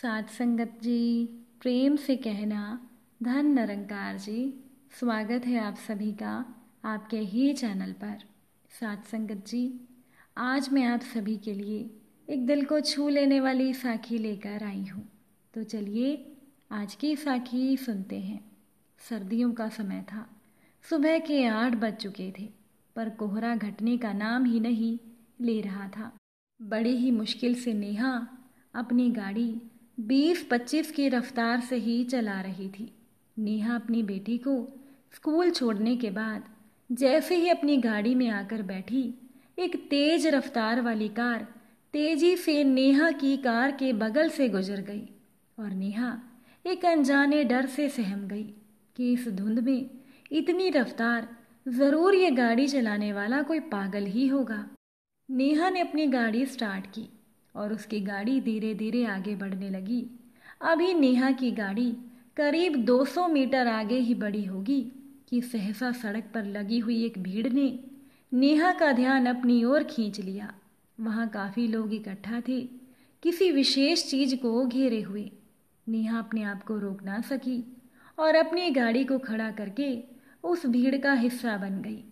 साध संगत जी प्रेम से कहना धन नरंकार जी स्वागत है आप सभी का आपके ही चैनल पर साध संगत जी आज मैं आप सभी के लिए एक दिल को छू लेने वाली साखी लेकर आई हूँ तो चलिए आज की साखी सुनते हैं सर्दियों का समय था सुबह के आठ बज चुके थे पर कोहरा घटने का नाम ही नहीं ले रहा था बड़ी ही मुश्किल से नेहा अपनी गाड़ी बीस पच्चीस की रफ्तार से ही चला रही थी नेहा अपनी बेटी को स्कूल छोड़ने के बाद जैसे ही अपनी गाड़ी में आकर बैठी एक तेज रफ्तार वाली कार तेजी से नेहा की कार के बगल से गुजर गई और नेहा एक अनजाने डर से सहम गई कि इस धुंध में इतनी रफ्तार ज़रूर ये गाड़ी चलाने वाला कोई पागल ही होगा नेहा ने अपनी गाड़ी स्टार्ट की और उसकी गाड़ी धीरे धीरे आगे बढ़ने लगी अभी नेहा की गाड़ी करीब 200 मीटर आगे ही बड़ी होगी कि सहसा सड़क पर लगी हुई एक भीड़ ने नेहा का ध्यान अपनी ओर खींच लिया वहाँ काफ़ी लोग इकट्ठा थे किसी विशेष चीज़ को घेरे हुए नेहा अपने आप को रोक ना सकी और अपनी गाड़ी को खड़ा करके उस भीड़ का हिस्सा बन गई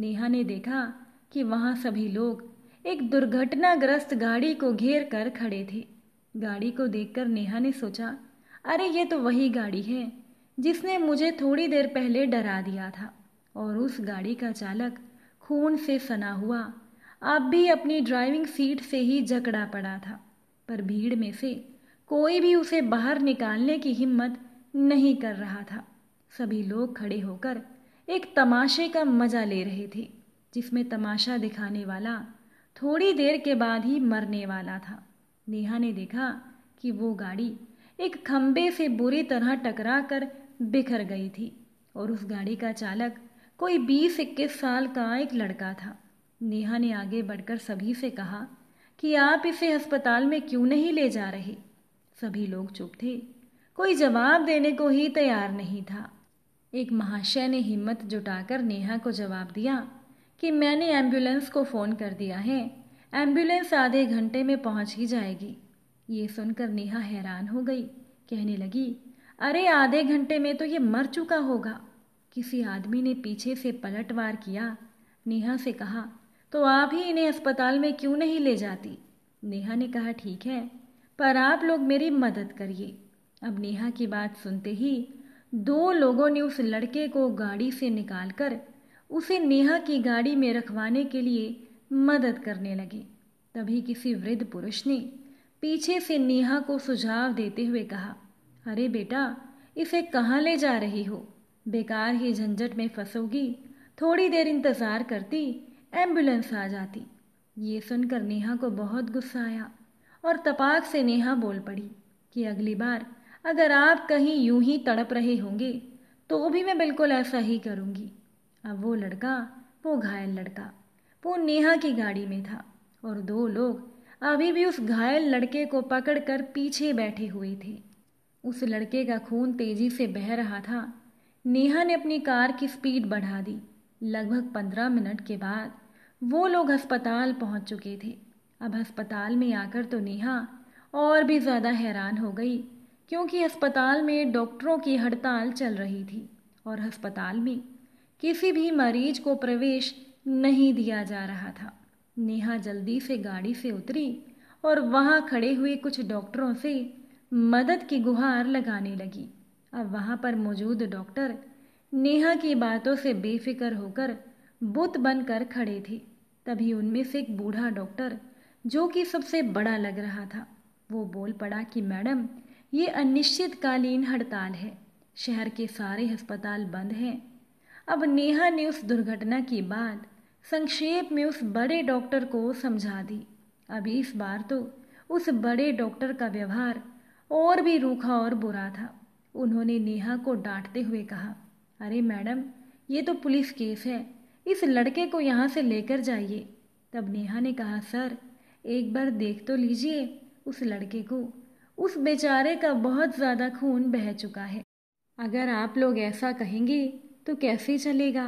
नेहा ने देखा कि वहाँ सभी लोग एक दुर्घटनाग्रस्त गाड़ी को घेर कर खड़े थे गाड़ी को देखकर नेहा ने सोचा अरे ये तो वही गाड़ी है जिसने मुझे थोड़ी देर पहले डरा दिया था और उस गाड़ी का चालक खून से सना हुआ आप भी अपनी ड्राइविंग सीट से ही जकड़ा पड़ा था पर भीड़ में से कोई भी उसे बाहर निकालने की हिम्मत नहीं कर रहा था सभी लोग खड़े होकर एक तमाशे का मजा ले रहे थे जिसमें तमाशा दिखाने वाला थोड़ी देर के बाद ही मरने वाला था नेहा ने देखा कि वो गाड़ी एक खम्बे से बुरी तरह टकरा कर बिखर गई थी और उस गाड़ी का चालक कोई बीस इक्कीस साल का एक लड़का था नेहा ने आगे बढ़कर सभी से कहा कि आप इसे अस्पताल में क्यों नहीं ले जा रहे सभी लोग चुप थे कोई जवाब देने को ही तैयार नहीं था एक महाशय ने हिम्मत जुटाकर नेहा को जवाब दिया कि मैंने एम्बुलेंस को फ़ोन कर दिया है एम्बुलेंस आधे घंटे में पहुंच ही जाएगी ये सुनकर नेहा हैरान हो गई कहने लगी अरे आधे घंटे में तो ये मर चुका होगा किसी आदमी ने पीछे से पलटवार किया नेहा से कहा तो आप ही इन्हें अस्पताल में क्यों नहीं ले जाती नेहा ने कहा ठीक है पर आप लोग मेरी मदद करिए अब नेहा की बात सुनते ही दो लोगों ने उस लड़के को गाड़ी से निकालकर उसे नेहा की गाड़ी में रखवाने के लिए मदद करने लगे तभी किसी वृद्ध पुरुष ने पीछे से नेहा को सुझाव देते हुए कहा अरे बेटा इसे कहाँ ले जा रही हो बेकार ही झंझट में फंसोगी थोड़ी देर इंतज़ार करती एम्बुलेंस आ जाती ये सुनकर नेहा को बहुत गुस्सा आया और तपाक से नेहा बोल पड़ी कि अगली बार अगर आप कहीं यूं ही तड़प रहे होंगे तो भी मैं बिल्कुल ऐसा ही करूँगी लड़का वो घायल लड़का वो नेहा की गाड़ी में था और दो लोग अभी भी उस घायल लड़के को पकड़कर पीछे बैठे हुए थे उस लड़के का खून तेजी से बह रहा था नेहा ने अपनी कार की स्पीड बढ़ा दी लगभग पंद्रह मिनट के बाद वो लोग अस्पताल पहुंच चुके थे अब अस्पताल में आकर तो नेहा और भी ज़्यादा हैरान हो गई क्योंकि अस्पताल में डॉक्टरों की हड़ताल चल रही थी और अस्पताल में किसी भी मरीज को प्रवेश नहीं दिया जा रहा था नेहा जल्दी से गाड़ी से उतरी और वहाँ खड़े हुए कुछ डॉक्टरों से मदद की गुहार लगाने लगी अब वहाँ पर मौजूद डॉक्टर नेहा की बातों से बेफिक्र होकर बुत बनकर खड़े थे तभी उनमें से एक बूढ़ा डॉक्टर जो कि सबसे बड़ा लग रहा था वो बोल पड़ा कि मैडम ये अनिश्चितकालीन हड़ताल है शहर के सारे अस्पताल बंद हैं अब नेहा ने उस दुर्घटना की बात संक्षेप में उस बड़े डॉक्टर को समझा दी अभी इस बार तो उस बड़े डॉक्टर का व्यवहार और भी रूखा और बुरा था उन्होंने नेहा को डांटते हुए कहा अरे मैडम ये तो पुलिस केस है इस लड़के को यहाँ से लेकर जाइए तब नेहा ने कहा सर एक बार देख तो लीजिए उस लड़के को उस बेचारे का बहुत ज़्यादा खून बह चुका है अगर आप लोग ऐसा कहेंगे तो कैसे चलेगा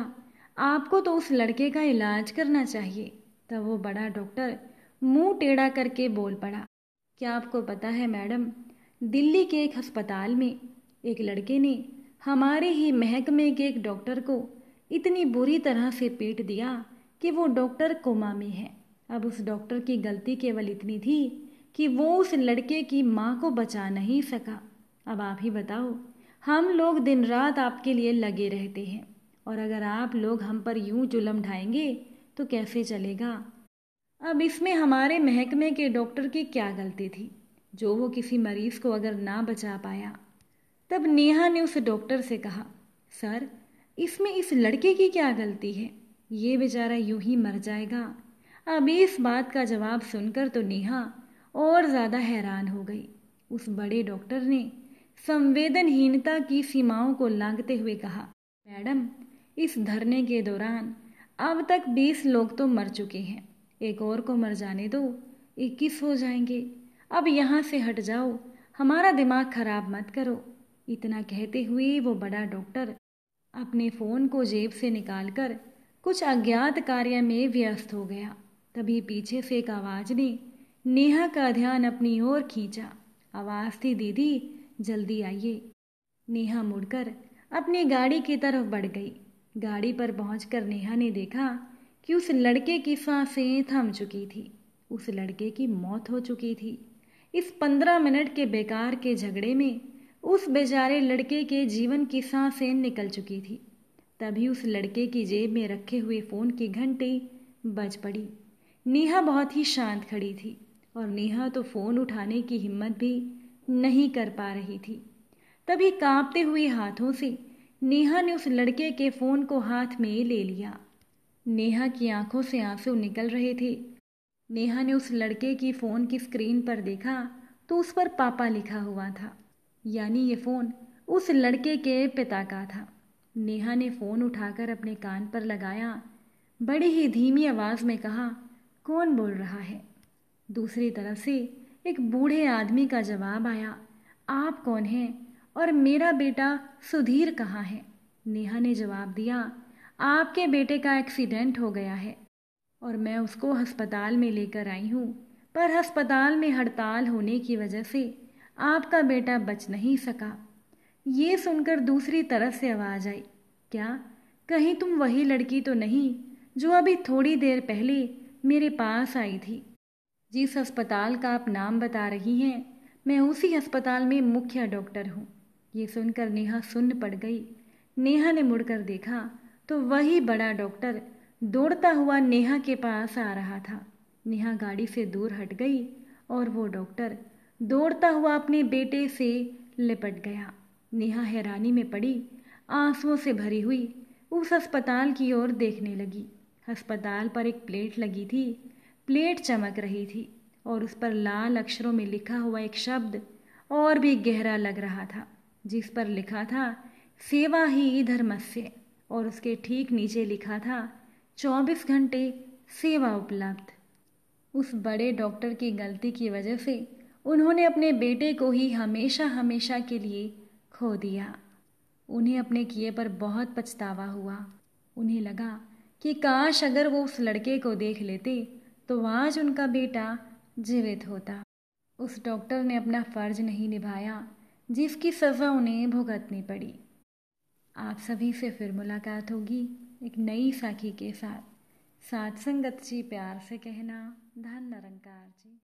आपको तो उस लड़के का इलाज करना चाहिए तब वो बड़ा डॉक्टर मुंह टेढ़ा करके बोल पड़ा क्या आपको पता है मैडम दिल्ली के एक अस्पताल में एक लड़के ने हमारे ही महकमे के एक डॉक्टर को इतनी बुरी तरह से पीट दिया कि वो डॉक्टर कोमा में है अब उस डॉक्टर की गलती केवल इतनी थी कि वो उस लड़के की माँ को बचा नहीं सका अब आप ही बताओ हम लोग दिन रात आपके लिए लगे रहते हैं और अगर आप लोग हम पर यूं जुलम ढाएंगे तो कैसे चलेगा अब इसमें हमारे महकमे के डॉक्टर की क्या गलती थी जो वो किसी मरीज को अगर ना बचा पाया तब नेहा ने उस डॉक्टर से कहा सर इसमें इस लड़के की क्या गलती है ये बेचारा यूं ही मर जाएगा अब इस बात का जवाब सुनकर तो नेहा और ज़्यादा हैरान हो गई उस बड़े डॉक्टर ने संवेदनहीनता की सीमाओं को लांघते हुए कहा मैडम इस धरने के दौरान अब तक बीस लोग तो मर चुके हैं एक और को मर जाने दो इक्कीस हो जाएंगे अब यहाँ से हट जाओ हमारा दिमाग खराब मत करो इतना कहते हुए वो बड़ा डॉक्टर अपने फ़ोन को जेब से निकालकर कुछ अज्ञात कार्य में व्यस्त हो गया तभी पीछे से एक आवाज़ ने नेहा का ध्यान अपनी ओर खींचा आवाज़ थी दीदी जल्दी आइए नेहा मुड़कर अपनी गाड़ी की तरफ बढ़ गई गाड़ी पर पहुंचकर नेहा ने देखा कि उस लड़के की सांसें थम चुकी थी उस लड़के की मौत हो चुकी थी इस पंद्रह मिनट के बेकार के झगड़े में उस बेचारे लड़के के जीवन की सांसें निकल चुकी थी तभी उस लड़के की जेब में रखे हुए फ़ोन की घंटी बज पड़ी नेहा बहुत ही शांत खड़ी थी और नेहा तो फ़ोन उठाने की हिम्मत भी नहीं कर पा रही थी तभी कांपते हुए हाथों से नेहा ने उस लड़के के फ़ोन को हाथ में ले लिया नेहा की आंखों से आंसू निकल रहे थे नेहा ने उस लड़के की फ़ोन की स्क्रीन पर देखा तो उस पर पापा लिखा हुआ था यानी ये फ़ोन उस लड़के के पिता का था नेहा ने फ़ोन उठाकर अपने कान पर लगाया बड़ी ही धीमी आवाज़ में कहा कौन बोल रहा है दूसरी तरफ से एक बूढ़े आदमी का जवाब आया आप कौन हैं और मेरा बेटा सुधीर कहाँ है नेहा ने जवाब दिया आपके बेटे का एक्सीडेंट हो गया है और मैं उसको अस्पताल में लेकर आई हूँ पर अस्पताल में हड़ताल होने की वजह से आपका बेटा बच नहीं सका ये सुनकर दूसरी तरफ से आवाज़ आई क्या कहीं तुम वही लड़की तो नहीं जो अभी थोड़ी देर पहले मेरे पास आई थी जिस अस्पताल का आप नाम बता रही हैं मैं उसी अस्पताल में मुख्य डॉक्टर हूँ ये सुनकर नेहा सुन्न पड़ गई नेहा ने मुड़कर देखा तो वही बड़ा डॉक्टर दौड़ता हुआ नेहा के पास आ रहा था नेहा गाड़ी से दूर हट गई और वो डॉक्टर दौड़ता हुआ अपने बेटे से लिपट गया नेहा हैरानी में पड़ी आंसुओं से भरी हुई उस अस्पताल की ओर देखने लगी अस्पताल पर एक प्लेट लगी थी प्लेट चमक रही थी और उस पर लाल अक्षरों में लिखा हुआ एक शब्द और भी गहरा लग रहा था जिस पर लिखा था सेवा ही धर्मस्य और उसके ठीक नीचे लिखा था चौबीस घंटे सेवा उपलब्ध उस बड़े डॉक्टर की गलती की वजह से उन्होंने अपने बेटे को ही हमेशा हमेशा के लिए खो दिया उन्हें अपने किए पर बहुत पछतावा हुआ उन्हें लगा कि काश अगर वो उस लड़के को देख लेते तो आज उनका बेटा जीवित होता उस डॉक्टर ने अपना फर्ज नहीं निभाया जिसकी सज़ा उन्हें भुगतनी पड़ी आप सभी से फिर मुलाकात होगी एक नई साखी के साथ सात संगत जी प्यार से कहना धन निरंकार जी